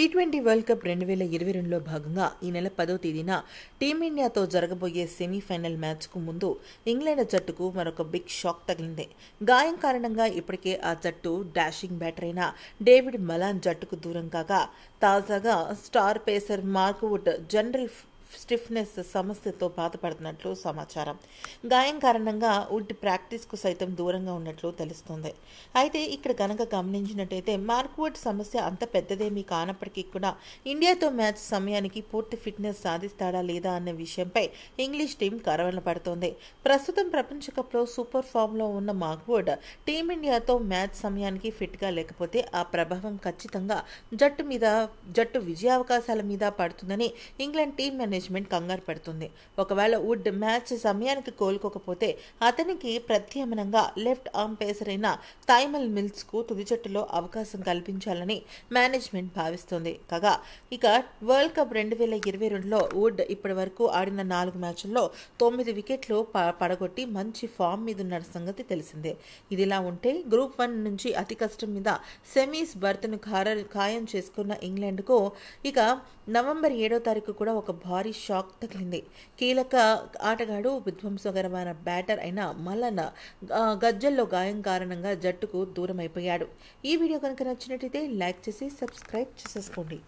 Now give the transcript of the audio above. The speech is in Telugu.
టీ ట్వంటీ వరల్డ్ కప్ రెండు వేల ఇరవై రెండులో భాగంగా ఈ నెల పదో తేదీన టీమిండియాతో జరగబోయే సెమీఫైనల్ మ్యాచ్కు ముందు ఇంగ్లాండ్ జట్టుకు మరొక బిగ్ షాక్ తగిలింది గాయం కారణంగా ఇప్పటికే ఆ జట్టు డాషింగ్ బ్యాటర్ అయిన డేవిడ్ మలాన్ జట్టుకు దూరం కాగా తాజాగా star pacer Mark Wood general stiffness సమస్యతో బాధపడుతున్నట్లు సమాచారం గాయం కారణంగా వుడ్ ప్రాక్టీస్కు సైతం దూరంగా ఉన్నట్లు తెలుస్తుంది అయితే ఇక్కడ కనుక గమనించినట్టయితే మార్క్వుడ్ సమస్య అంత పెద్దదేమీ కానప్పటికీ కూడా ఇండియాతో మ్యాచ్ సమయానికి పూర్తి ఫిట్నెస్ సాధిస్తాడా లేదా అన్న విషయంపై ఇంగ్లీష్ టీం కరవన పడుతోంది ప్రస్తుతం ప్రపంచకప్లో సూపర్ ఫామ్లో ఉన్న మార్క్వుడ్ టీమిండియాతో మ్యాచ్ సమయానికి ఫిట్గా లేకపోతే ఆ ప్రభావం ఖచ్చితంగా జట్టు మీద జట్టు విజయావకాశాల మీద పడుతుందని ఇంగ్లాండ్ టీం మేనేజ్ మేనేజ్మెంట్ కంగారు పడుతుంది ఒకవేళ వుడ్ మ్యాచ్ సమయానికి కోలుకోకపోతే అతనికి ప్రత్యామ్నంగా లెఫ్ట్ ఆర్మ్ పేసర్ అయిన తైమల్ మిల్స్కు తుది జట్టులో అవకాశం కల్పించాలని మేనేజ్మెంట్ భావిస్తుంది కాగా ఇక వరల్డ్ కప్ రెండు వేల ఇరవై రెండులో వుడ్ ఇప్పటి వరకు ఆడిన నాలుగు మ్యాచ్ల్లో తొమ్మిది వికెట్లు పడగొట్టి మంచి ఫామ్ మీద ఉన్న సంగతి తెలిసిందే ఇదిలా ఉంటే గ్రూప్ వన్ నుంచి అతి కష్టం మీద సెమీస్ బర్త్ను ఖాయం చేసుకున్న ఇంగ్లాండ్కు ఇక నవంబర్ ఏడో తారీఖు కూడా ఒక భారీ భారీ షాక్ తగిలింది కీలక ఆటగాడు విధ్వంసకరమైన బ్యాటర్ అయిన మల్లన్న గజ్జల్లో గాయం కారణంగా జట్టుకు దూరమైపోయాడు ఈ వీడియో కనుక నచ్చినట్లయితే లైక్ చేసి సబ్స్క్రైబ్ చేసేసుకోండి